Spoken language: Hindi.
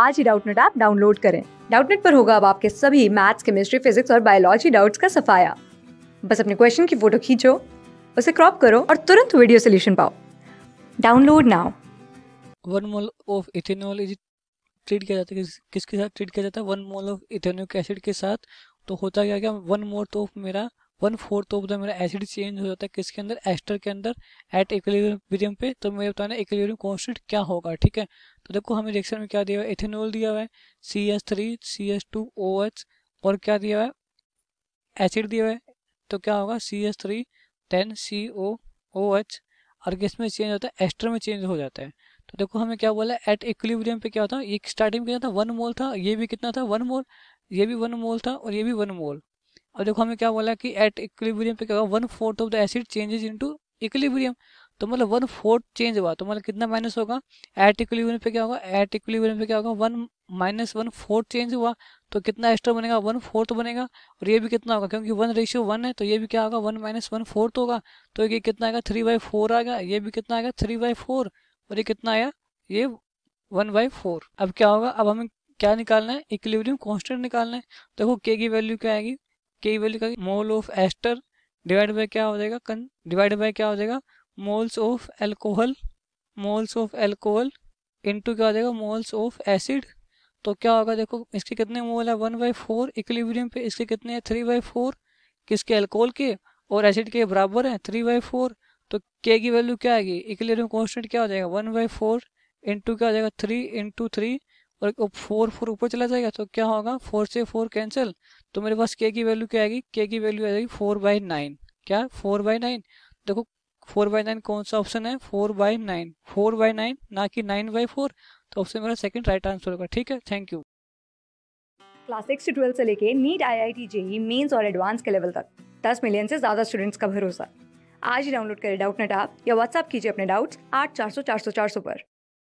आज ही डाउटनेट ऐप डाउनलोड करें डाउटनेट पर होगा अब आपके सभी मैथ्स केमिस्ट्री फिजिक्स और बायोलॉजी डाउट्स का सफाया बस अपने क्वेश्चन की फोटो खींचो उसे क्रॉप करो और तुरंत वीडियो सोल्यूशन पाओ download now one mole of ethanol is treat किया जाता है किस, किसके साथ ट्रीट किया जाता है one mole of ethanoic acid के साथ तो होता क्या क्या वन मोल ऑफ मेरा वन फोर्थ ऑफ द मेरा एसिड चेंज हो जाता है किसके अंदर एस्टर के अंदर एट इक्विलिब्रियम पे तो मुझे बताने इक्विलिब्रियम कॉन्स्टेंट क्या होगा ठीक है तो देखो हमें रिएक्शन में क्या दिया हुआ है इथेनॉल दिया हुआ है C S three C S two O H और क्या दिया हुआ है एसिड दिया हुआ है तो क्या होगा C S three ten C O O H और किसमें चेंज होता है एस्टर में चेंज हो जाता है तो देखो हमें क्या बोला एट इक्विलिब्रियम पे क्या होता है ये स्टार्टिंग में था वन मोल था ये भी कितना था वन मोल ये भी वन मोल था और ये भी वन मोल और देखो हमें क्या बोला कि एट इक्विलिब्रियम पे क्या होगा one fourth of the acid changes into equilibrium तो मतलब वन फोर्थ चेंज हुआ तो मतलब कितना माइनस होगा एट इक्विलिब्रियम पे क्या होगा एट इक्विलिब्रियम पे क्या होगा one minus one fourth change हुआ तो कितना एस्टर बनेगा वन फोर्थ बनेगा और ये भी कितना होगा क्योंकि वन रेशियो वन है तो ये भी क्या होगा वन माइनस वन फोर्थ होगा तो ये कितना आएगा थ्री बाई फोर आ गया ये भी कितना आएगा थ्री बाई फोर और ये कितना आया ये वन बाई फोर अब क्या होगा अब हमें क्या निकालना है इक्विलिब्रियम कॉन्स्टेंट निकालना है देखो के की वैल्यू क्या आएगी के वैल्यू का mole of ester divide by क्या हो जाएगा कन डिवाइड बाय क्या हो जाएगा moles of alcohol moles of alcohol into क्या हो जाएगा मोल्स ऑफ एसिड तो क्या होगा देखो इसके कितने मोल है वन बाई फोर इक्विलिब्रियम पे इसके कितने हैं थ्री बाई फोर किसके एल्कोहल के और एसिड के बराबर हैं थ्री बाई फोर तो के की वैल्यू क्या आएगी इक्विलिब्रियम कॉन्स्टेंट क्या हो जाएगा वन बाई फोर इंटू क्या हो जाएगा थ्री इंटू थ्री और फोर फोर ऊपर चला जाएगा तो क्या होगा फोर से फोर कैंसिल तो मेरे पास के की वैल्यू क्या आएगी के की वैल्यू आ जाएगी फोर बाई नाइन क्या फोर बाई नाइन देखो फोर बाई नाइन कौन सा ऑप्शन है four by nine four by nine ना कि नाइन बाई फोर तो ऑप्शन मेरा सेकंड राइट आंसर होगा ठीक है थैंक यू क्लास सिक्स से ट्वेल्थ से लेके NEET I I T JEE mains और एडवांस के लेवल तक दस मिलियन से ज़्यादा स्टूडेंट्स का भरोसा आज ही डाउनलोड करें डाउट नेट आप या व्हाट्सअप कीजिए अपने डाउट्स आठ चार सौ चार सौ चार सौ पर